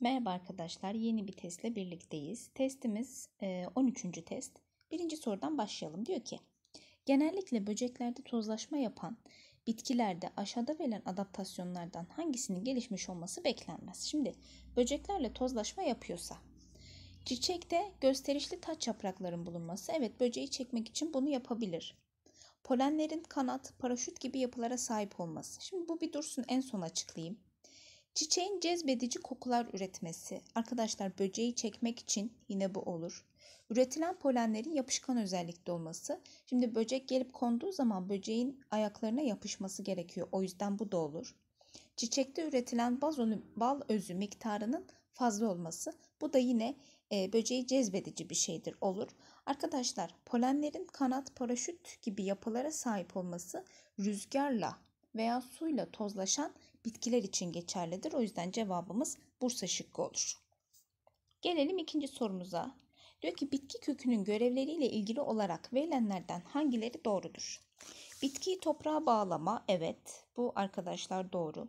Merhaba arkadaşlar, yeni bir testle birlikteyiz. Testimiz 13. E, test. Birinci sorudan başlayalım. Diyor ki, genellikle böceklerde tozlaşma yapan bitkilerde aşağıda verilen adaptasyonlardan hangisinin gelişmiş olması beklenmez? Şimdi böceklerle tozlaşma yapıyorsa, çiçekte gösterişli taç yaprakların bulunması, evet böceği çekmek için bunu yapabilir. Polenlerin kanat, paraşüt gibi yapılara sahip olması. Şimdi bu bir dursun en son açıklayayım. Çiçeğin cezbedici kokular üretmesi. Arkadaşlar böceği çekmek için yine bu olur. Üretilen polenlerin yapışkan özellikte olması. Şimdi böcek gelip konduğu zaman böceğin ayaklarına yapışması gerekiyor. O yüzden bu da olur. Çiçekte üretilen bal özü miktarının fazla olması. Bu da yine e, böceği cezbedici bir şeydir olur. Arkadaşlar polenlerin kanat paraşüt gibi yapılara sahip olması rüzgarla veya suyla tozlaşan bitkiler için geçerlidir. O yüzden cevabımız Bursa şıkkı olur. Gelelim ikinci sorumuza. Diyor ki bitki kökünün görevleriyle ilgili olarak verilenlerden hangileri doğrudur? Bitkiyi toprağa bağlama evet bu arkadaşlar doğru.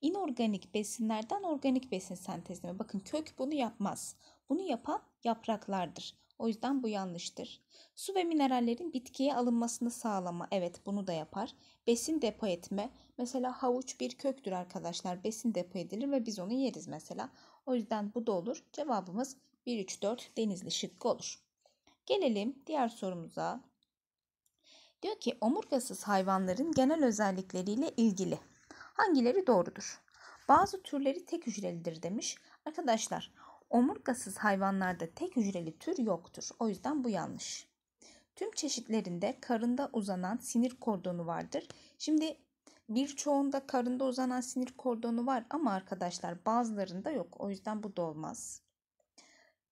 İnorganik besinlerden organik besin sentezleme. Bakın kök bunu yapmaz. Bunu yapan yapraklardır. O yüzden bu yanlıştır. Su ve minerallerin bitkiye alınmasını sağlama evet bunu da yapar. Besin depo etme mesela havuç bir köktür arkadaşlar besin depo edilir ve biz onu yeriz mesela. O yüzden bu da olur. Cevabımız 1 3 4 denizli şıkkı olur. Gelelim diğer sorumuza. Diyor ki omurgasız hayvanların genel özellikleriyle ilgili hangileri doğrudur? Bazı türleri tek hücrelidir demiş. Arkadaşlar Omurgasız hayvanlarda tek hücreli tür yoktur. O yüzden bu yanlış. Tüm çeşitlerinde karında uzanan sinir kordonu vardır. Şimdi birçoğunda karında uzanan sinir kordonu var ama arkadaşlar bazılarında yok. O yüzden bu da olmaz.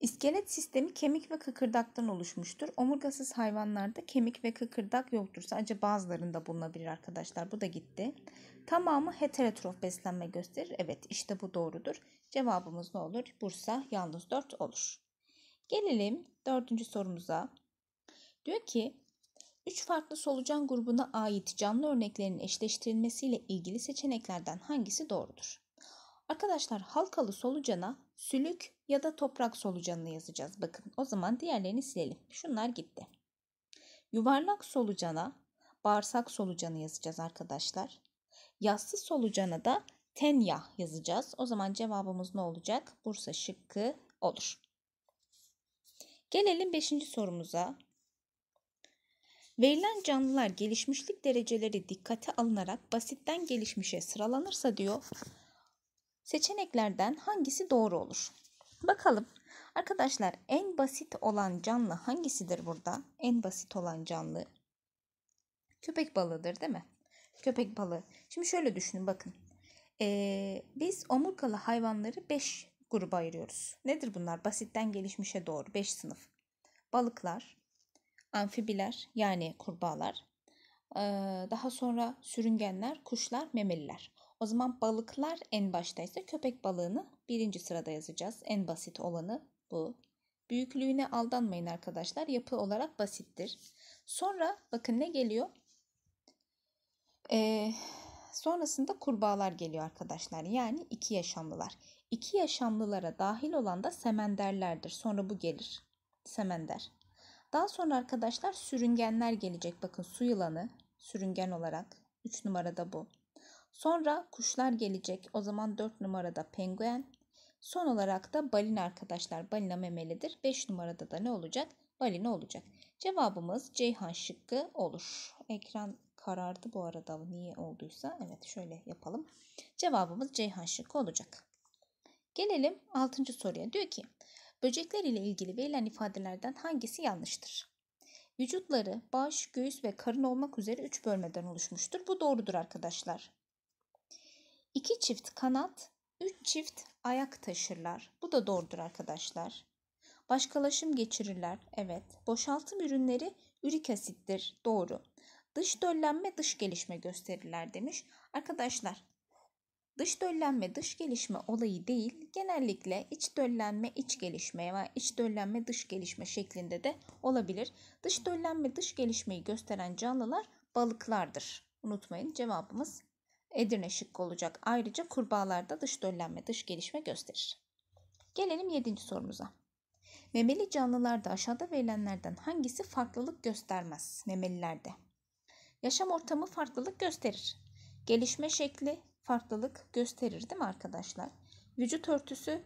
İskelet sistemi kemik ve kıkırdaktan oluşmuştur. Omurgasız hayvanlarda kemik ve kıkırdak yoktur. Sadece bazılarında bulunabilir arkadaşlar. Bu da gitti. Tamamı heterotrof beslenme gösterir. Evet işte bu doğrudur. Cevabımız ne olur? Bursa yalnız 4 olur. Gelelim dördüncü sorumuza. Diyor ki 3 farklı solucan grubuna ait canlı örneklerin eşleştirilmesiyle ilgili seçeneklerden hangisi doğrudur? Arkadaşlar halkalı solucana sülük ya da toprak solucanını yazacağız. Bakın o zaman diğerlerini silelim. Şunlar gitti. Yuvarlak solucana bağırsak solucanı yazacağız arkadaşlar. Yassı solucana da tenya yazacağız. O zaman cevabımız ne olacak? Bursa şıkkı olur. Gelelim 5. sorumuza. Verilen canlılar gelişmişlik dereceleri dikkate alınarak basitten gelişmişe sıralanırsa diyor. Seçeneklerden hangisi doğru olur? Bakalım. Arkadaşlar en basit olan canlı hangisidir burada? En basit olan canlı köpek balığıdır değil mi? Köpek balığı. Şimdi şöyle düşünün bakın. Ee, biz omurgalı hayvanları 5 gruba ayırıyoruz. Nedir bunlar? Basitten gelişmişe doğru 5 sınıf. Balıklar, amfibiler yani kurbağalar, ee, daha sonra sürüngenler, kuşlar, memeliler. O zaman balıklar en baştaysa köpek balığını birinci sırada yazacağız. En basit olanı bu. Büyüklüğüne aldanmayın arkadaşlar. Yapı olarak basittir. Sonra bakın ne geliyor? Ee, sonrasında kurbağalar geliyor arkadaşlar. Yani iki yaşamlılar. İki yaşamlılara dahil olan da semenderlerdir. Sonra bu gelir. Semender. Daha sonra arkadaşlar sürüngenler gelecek. Bakın su yılanı sürüngen olarak. 3 numarada bu. Sonra kuşlar gelecek. O zaman 4 numarada penguen. Son olarak da balina arkadaşlar. Balina memelidir. 5 numarada da ne olacak? Balina olacak. Cevabımız Ceyhan şıkkı olur. Ekran karardı bu arada niye olduysa. Evet şöyle yapalım. Cevabımız Ceyhan şıkkı olacak. Gelelim 6. soruya. Diyor ki böcekler ile ilgili verilen ifadelerden hangisi yanlıştır? Vücutları baş, göğüs ve karın olmak üzere 3 bölmeden oluşmuştur. Bu doğrudur arkadaşlar. 2 çift kanat, 3 çift ayak taşırlar. Bu da doğrudur arkadaşlar. Başkalaşım geçirirler. Evet. Boşaltım ürünleri ürik asittir. Doğru. Dış döllenme dış gelişme gösterirler demiş. Arkadaşlar dış döllenme dış gelişme olayı değil genellikle iç döllenme iç gelişme veya iç döllenme dış gelişme şeklinde de olabilir. Dış döllenme dış gelişmeyi gösteren canlılar balıklardır. Unutmayın cevabımız Edirne şıkkı olacak. Ayrıca kurbağalarda dış döllenme, dış gelişme gösterir. Gelelim 7. sorumuza. Memeli canlılarda aşağıda verilenlerden hangisi farklılık göstermez memelilerde? Yaşam ortamı farklılık gösterir. Gelişme şekli farklılık gösterir değil mi arkadaşlar? Vücut örtüsü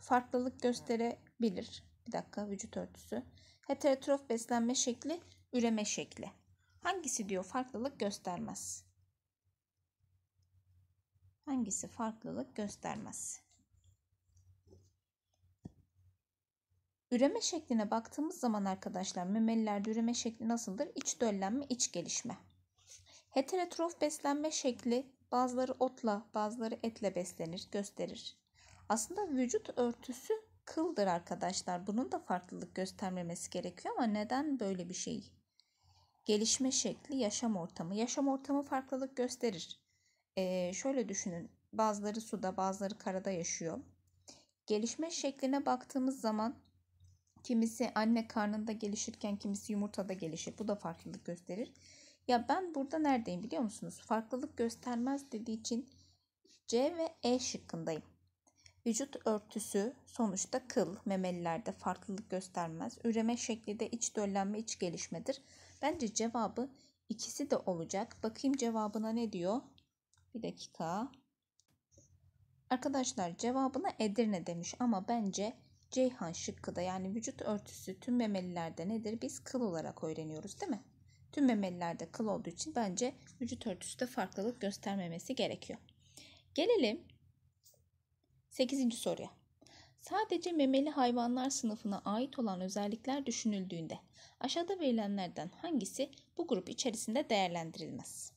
farklılık gösterebilir. Bir dakika vücut örtüsü. Heterotrof beslenme şekli, üreme şekli. Hangisi diyor farklılık göstermez? hangisi farklılık göstermez. Üreme şekline baktığımız zaman arkadaşlar memelilerde üreme şekli nasıldır? İç döllenme, iç gelişme. Heterotrof beslenme şekli bazıları otla, bazıları etle beslenir, gösterir. Aslında vücut örtüsü kıldır arkadaşlar. Bunun da farklılık göstermemesi gerekiyor ama neden böyle bir şey? Gelişme şekli, yaşam ortamı. Yaşam ortamı farklılık gösterir. E, şöyle düşünün bazıları suda bazıları karada yaşıyor. Gelişme şekline baktığımız zaman kimisi anne karnında gelişirken kimisi yumurtada gelişir. Bu da farklılık gösterir. Ya ben burada neredeyim biliyor musunuz? Farklılık göstermez dediği için C ve E şıkkındayım. Vücut örtüsü sonuçta kıl memelilerde farklılık göstermez. Üreme şekli de iç döllenme iç gelişmedir. Bence cevabı ikisi de olacak. Bakayım cevabına ne diyor? Bir dakika. Arkadaşlar cevabına Edirne demiş ama bence Ceyhan şıkkı da yani vücut örtüsü tüm memelilerde nedir biz kıl olarak öğreniyoruz değil mi? Tüm memelilerde kıl olduğu için bence vücut örtüsü de farklılık göstermemesi gerekiyor. Gelelim 8. soruya. Sadece memeli hayvanlar sınıfına ait olan özellikler düşünüldüğünde aşağıda verilenlerden hangisi bu grup içerisinde değerlendirilmez?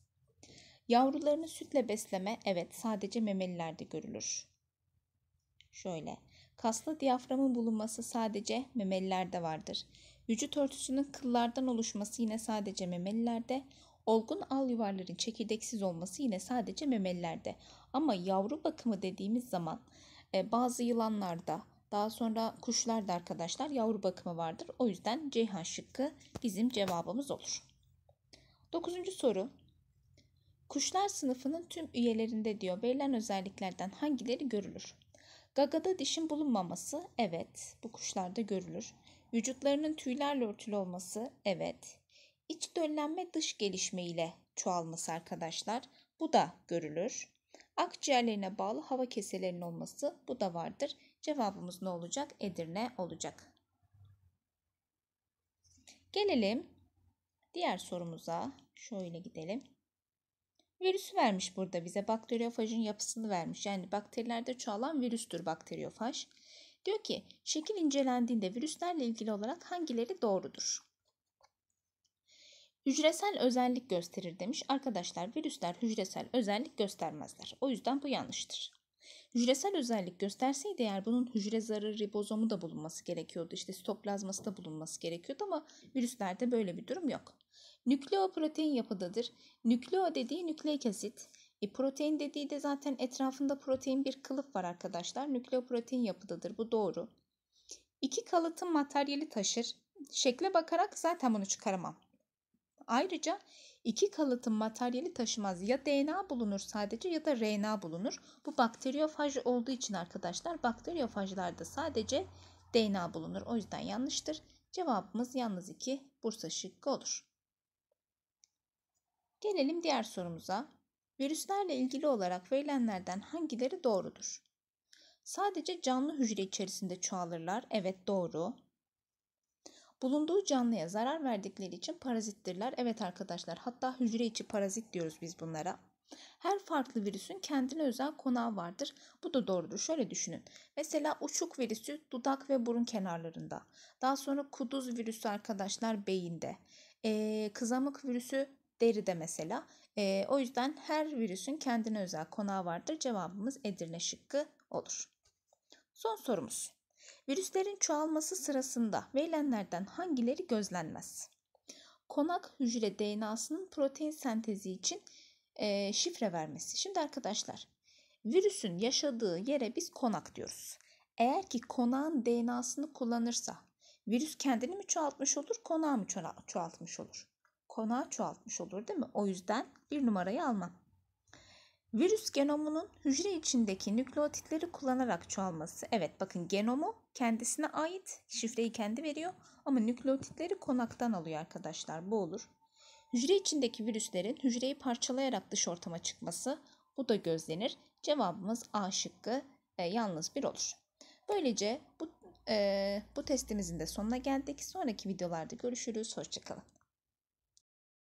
Yavrularını sütle besleme evet sadece memelilerde görülür. Şöyle, kaslı diyaframın bulunması sadece memelilerde vardır. Vücut örtüsünün kıllardan oluşması yine sadece memelilerde, olgun al yuvarların çekirdeksiz olması yine sadece memelilerde. Ama yavru bakımı dediğimiz zaman e, bazı yılanlarda, daha sonra kuşlarda arkadaşlar yavru bakımı vardır. O yüzden Ceyhan şıkkı bizim cevabımız olur. Dokuzuncu soru. Kuşlar sınıfının tüm üyelerinde diyor verilen özelliklerden hangileri görülür? Gagada dişin bulunmaması evet bu kuşlarda görülür. Vücutlarının tüylerle örtülü olması evet. İç döllenme dış gelişme ile çoğalması arkadaşlar bu da görülür. Akciğerlerine bağlı hava keselerinin olması bu da vardır. Cevabımız ne olacak? Edirne olacak. Gelelim diğer sorumuza. Şöyle gidelim. Virüsü vermiş burada bize. Bakteriyofajın yapısını vermiş. Yani bakterilerde çoğalan virüstür bakteriyofaj. Diyor ki şekil incelendiğinde virüslerle ilgili olarak hangileri doğrudur? Hücresel özellik gösterir demiş. Arkadaşlar virüsler hücresel özellik göstermezler. O yüzden bu yanlıştır. Hücresel özellik gösterseydi eğer bunun hücre zarı ribozomu da bulunması gerekiyordu. İşte sitoplazması da bulunması gerekiyordu ama virüslerde böyle bir durum yok. Nükleoprotein yapıdadır. Nükleo dediği nükleik asit. E, protein dediği de zaten etrafında protein bir kılıf var arkadaşlar. Nükleoprotein yapıdadır. Bu doğru. İki kalıtım materyali taşır. Şekle bakarak zaten bunu çıkaramam. Ayrıca iki kalıtım materyali taşımaz. Ya DNA bulunur sadece ya da RNA bulunur. Bu bakteriyofaj olduğu için arkadaşlar bakteriyofajlarda sadece DNA bulunur. O yüzden yanlıştır. Cevabımız yalnız iki Bursa şıkkı olur. Gelelim diğer sorumuza. Virüslerle ilgili olarak verilenlerden hangileri doğrudur? Sadece canlı hücre içerisinde çoğalırlar. Evet doğru. Bulunduğu canlıya zarar verdikleri için parazittirler. Evet arkadaşlar hatta hücre içi parazit diyoruz biz bunlara. Her farklı virüsün kendine özel konağı vardır. Bu da doğrudur. Şöyle düşünün. Mesela uçuk virüsü dudak ve burun kenarlarında. Daha sonra kuduz virüsü arkadaşlar beyinde. Ee, kızamık virüsü deride mesela. E, o yüzden her virüsün kendine özel konağı vardır. Cevabımız Edirne şıkkı olur. Son sorumuz. Virüslerin çoğalması sırasında verilenlerden hangileri gözlenmez? Konak hücre DNA'sının protein sentezi için e, şifre vermesi. Şimdi arkadaşlar virüsün yaşadığı yere biz konak diyoruz. Eğer ki konağın DNA'sını kullanırsa virüs kendini mi çoğaltmış olur konağı mı çoğaltmış olur? konağı çoğaltmış olur değil mi? O yüzden bir numarayı almam. Virüs genomunun hücre içindeki nükleotitleri kullanarak çoğalması. Evet bakın genomu kendisine ait şifreyi kendi veriyor ama nükleotitleri konaktan alıyor arkadaşlar bu olur. Hücre içindeki virüslerin hücreyi parçalayarak dış ortama çıkması bu da gözlenir. Cevabımız A şıkkı e, yalnız bir olur. Böylece bu, e, bu testimizin de sonuna geldik. Sonraki videolarda görüşürüz. Hoşçakalın.